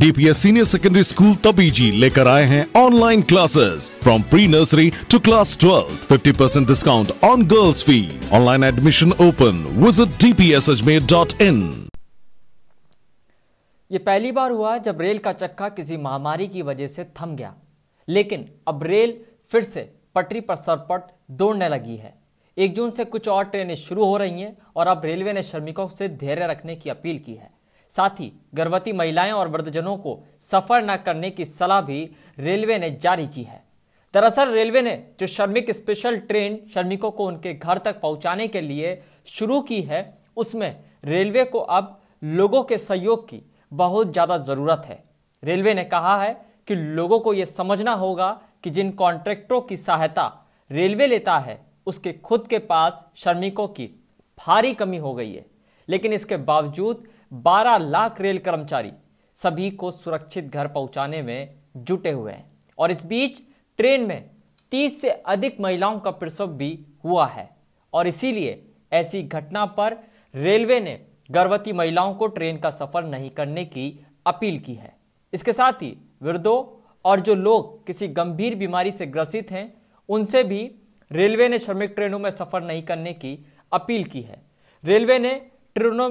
DPS senior secondary school Tabiji लेकर आए हैं online classes from pre nursery to class twelve fifty percent discount on girls fees online admission open visit DPS Ajmer dot in ये पहली बार हुआ जब rail का चक्का किसी महामारी की वजह से थम गया लेकिन अब रेल फिर से पटरी पर सरपट दौड़ने लगी है एक जून से कुछ और ट्रेनें शुरू हो रही हैं और अब रेलवे ने श्रमिकों से धैर्य रखने की अपील की है साथ ही गर्भवती महिलाएं और वृद्धजनों को सफर न करने की सलाह भी रेलवे ने जारी की है दरअसल रेलवे ने जो श्रमिक स्पेशल ट्रेन श्रमिकों को उनके घर तक पहुंचाने के लिए शुरू की है उसमें रेलवे को अब लोगों के सहयोग की बहुत ज़्यादा ज़रूरत है रेलवे ने कहा है कि लोगों को यह समझना होगा कि जिन कॉन्ट्रैक्टरों की सहायता रेलवे लेता है उसके खुद के पास श्रमिकों की भारी कमी हो गई है लेकिन इसके बावजूद 12 लाख रेल कर्मचारी सभी को सुरक्षित घर पहुंचाने में जुटे हुए हैं और इस बीच ट्रेन में 30 से अधिक महिलाओं का प्रसव भी हुआ है और इसीलिए ऐसी घटना पर रेलवे ने गर्भवती महिलाओं को ट्रेन का सफर नहीं करने की अपील की है इसके साथ ही वृद्धों और जो लोग किसी गंभीर बीमारी से ग्रसित हैं उनसे भी रेलवे ने श्रमिक ट्रेनों में सफर नहीं करने की अपील की है रेलवे ने ट्रेनों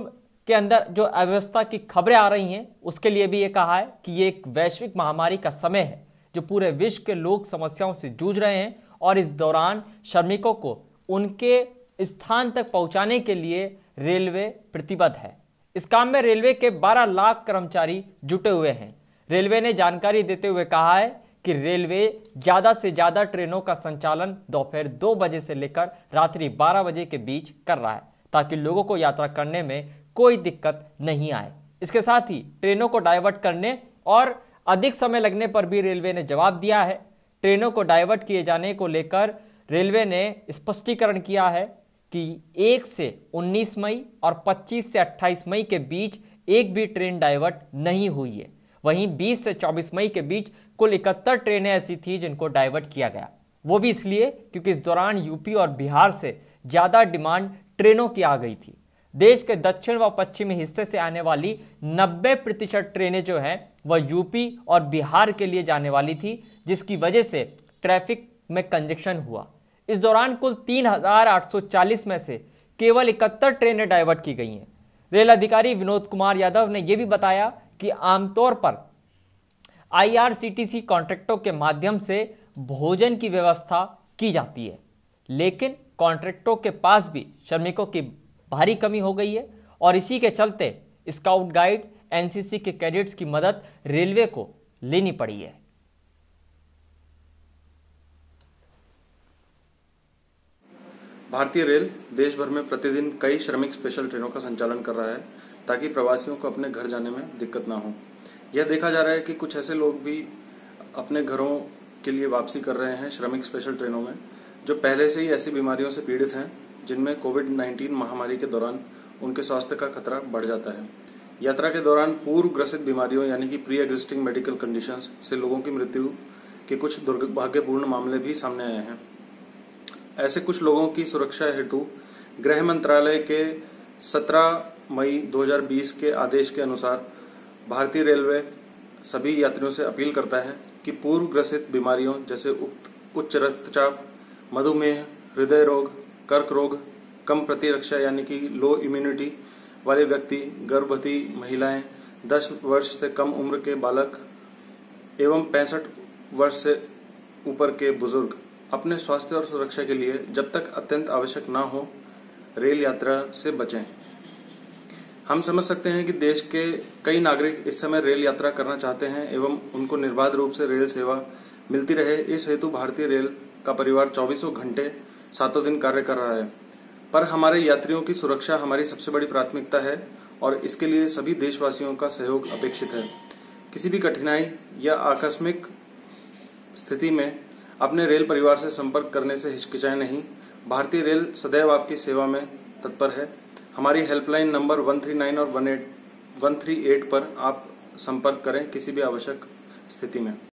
के अंदर जो अव्यवस्था की खबरें आ रही हैं उसके लिए भी ये कहा है कि ये एक वैश्विक महामारी का समय है जो पूरे विश्व के लोग समस्याओं से जूझ रहे हैं और इस दौरान श्रमिकों को उनके स्थान तक पहुंचाने के लिए रेलवे प्रतिबद्ध है इस काम में रेलवे के 12 लाख कर्मचारी जुटे हुए हैं रेलवे ने जानकारी देते हुए कहा है कि रेलवे ज़्यादा से ज़्यादा ट्रेनों का संचालन दोपहर दो बजे से लेकर रात्रि बारह बजे के बीच कर रहा है ताकि लोगों को यात्रा करने में कोई दिक्कत नहीं आए इसके साथ ही ट्रेनों को डाइवर्ट करने और अधिक समय लगने पर भी रेलवे ने जवाब दिया है ट्रेनों को डाइवर्ट किए जाने को लेकर रेलवे ने स्पष्टीकरण किया है कि 1 से 19 मई और 25 से 28 मई के बीच एक भी ट्रेन डाइवर्ट नहीं हुई है वहीं 20 से 24 मई के बीच कुल इकहत्तर ट्रेनें ऐसी थी जिनको डाइवर्ट किया गया वो भी इसलिए क्योंकि इस दौरान यूपी और बिहार से ज़्यादा डिमांड ट्रेनों की आ गई थी देश के दक्षिण व पश्चिमी हिस्से से आने वाली 90 प्रतिशत ट्रेनें जो हैं वह यूपी और बिहार के लिए जाने वाली थी जिसकी वजह से ट्रैफिक में कंजक्शन हुआ इस दौरान कुल 3,840 में से केवल इकहत्तर ट्रेनें डाइवर्ट की गई हैं रेल अधिकारी विनोद कुमार यादव ने यह भी बताया कि आमतौर पर आईआरसीटीसी कॉन्ट्रैक्टों के माध्यम से भोजन की व्यवस्था की जाती है लेकिन कॉन्ट्रैक्टों के पास भी श्रमिकों की भारी कमी हो गई है और इसी के चलते स्काउट गाइड एनसीसी के कैडेट्स की मदद रेलवे को लेनी पड़ी है भारतीय रेल देश भर में प्रतिदिन कई श्रमिक स्पेशल ट्रेनों का संचालन कर रहा है ताकि प्रवासियों को अपने घर जाने में दिक्कत ना हो यह देखा जा रहा है कि कुछ ऐसे लोग भी अपने घरों के लिए वापसी कर रहे हैं श्रमिक स्पेशल ट्रेनों में जो पहले से ही ऐसी बीमारियों से पीड़ित हैं जिनमें कोविड 19 महामारी के दौरान उनके स्वास्थ्य का खतरा बढ़ जाता है यात्रा के दौरान पूर्व ग्रसित बीमारियों यानी कि प्री एग्जिस्टिंग मेडिकल कंडीशन से लोगों की मृत्यु के कुछ दुर्भाग्यपूर्ण मामले भी सामने आए हैं ऐसे कुछ लोगों की सुरक्षा हेतु गृह मंत्रालय के 17 मई 2020 के आदेश के अनुसार भारतीय रेलवे सभी यात्रियों से अपील करता है कि पूर्व ग्रसित बीमारियों जैसे उच्च रक्तचाप मधुमेह हृदय रोग कर्क रोग कम प्रतिरक्षा यानी कि लो इम्यूनिटी वाले व्यक्ति गर्भवती महिलाएं दस वर्ष से कम उम्र के बालक एवं पैंसठ वर्ष से ऊपर के बुजुर्ग अपने स्वास्थ्य और सुरक्षा के लिए जब तक अत्यंत आवश्यक ना हो रेल यात्रा से बचें हम समझ सकते हैं कि देश के कई नागरिक इस समय रेल यात्रा करना चाहते हैं एवं उनको निर्बाध रूप से रेल सेवा मिलती रहे इस हेतु भारतीय रेल का परिवार चौबीसों घंटे सातों दिन कार्य कर रहा है पर हमारे यात्रियों की सुरक्षा हमारी सबसे बड़ी प्राथमिकता है और इसके लिए सभी देशवासियों का सहयोग अपेक्षित है किसी भी कठिनाई या आकस्मिक स्थिति में अपने रेल परिवार से संपर्क करने से हिचकिचाए नहीं भारतीय रेल सदैव आपकी सेवा में तत्पर है हमारी हेल्पलाइन नंबर 139 और 138 पर आप संपर्क करें किसी भी आवश्यक स्थिति में